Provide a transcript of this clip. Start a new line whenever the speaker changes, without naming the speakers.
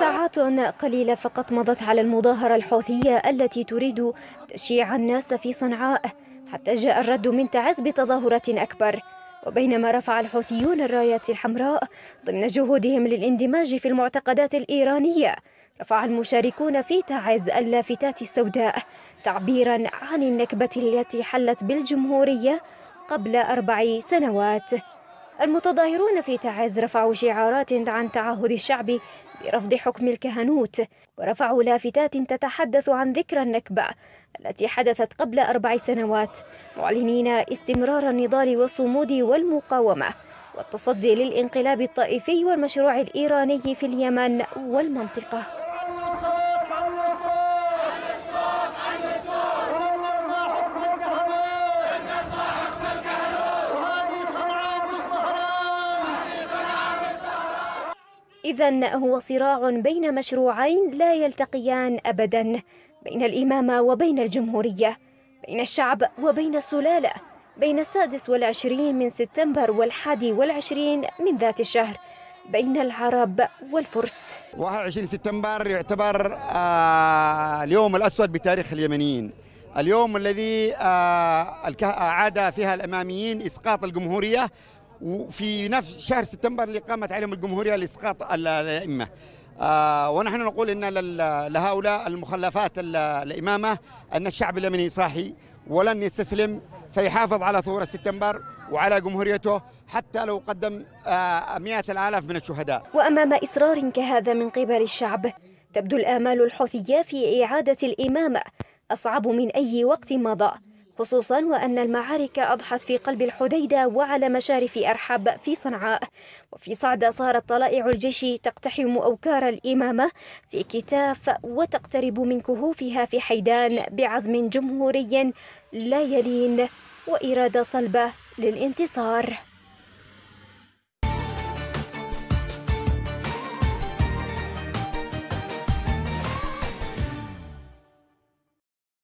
ساعات قليلة فقط مضت على المظاهرة الحوثية التي تريد تشيع الناس في صنعاء حتى جاء الرد من تعز بتظاهرة أكبر وبينما رفع الحوثيون الرايات الحمراء ضمن جهودهم للاندماج في المعتقدات الإيرانية رفع المشاركون في تعز اللافتات السوداء تعبيرا عن النكبة التي حلت بالجمهورية قبل أربع سنوات المتظاهرون في تعز رفعوا شعارات عن تعهد الشعب برفض حكم الكهنوت ورفعوا لافتات تتحدث عن ذكرى النكبة التي حدثت قبل أربع سنوات معلنين استمرار النضال والصمود والمقاومة والتصدي للانقلاب الطائفي والمشروع الإيراني في اليمن والمنطقة إذا هو صراع بين مشروعين لا يلتقيان أبدا بين الإمامة وبين الجمهورية بين الشعب وبين السلالة بين السادس والعشرين من سبتمبر والحادي والعشرين من ذات الشهر بين العرب والفرس
21 سبتمبر يعتبر آه، اليوم الأسود بتاريخ اليمنيين اليوم الذي آه، عاد فيها الأماميين إسقاط الجمهورية وفي نفس شهر سبتمبر اللي قامت عليهم الجمهوريه لاسقاط الائمه آه ونحن نقول ان لهؤلاء المخلفات الامامه ان الشعب اليمني صاحي ولن يستسلم سيحافظ على ثوره سبتمبر وعلى جمهوريته حتى لو قدم آه مئات الالاف من الشهداء.
وامام اصرار كهذا من قبل الشعب تبدو الامال الحوثيه في اعاده الامامه اصعب من اي وقت مضى. خصوصا وأن المعارك أضحت في قلب الحديدة وعلى مشارف أرحب في صنعاء وفي صعدة صارت طلائع الجيش تقتحم أوكار الإمامة في كتاف وتقترب من كهوفها في حيدان بعزم جمهوري لا يلين وإرادة صلبة للانتصار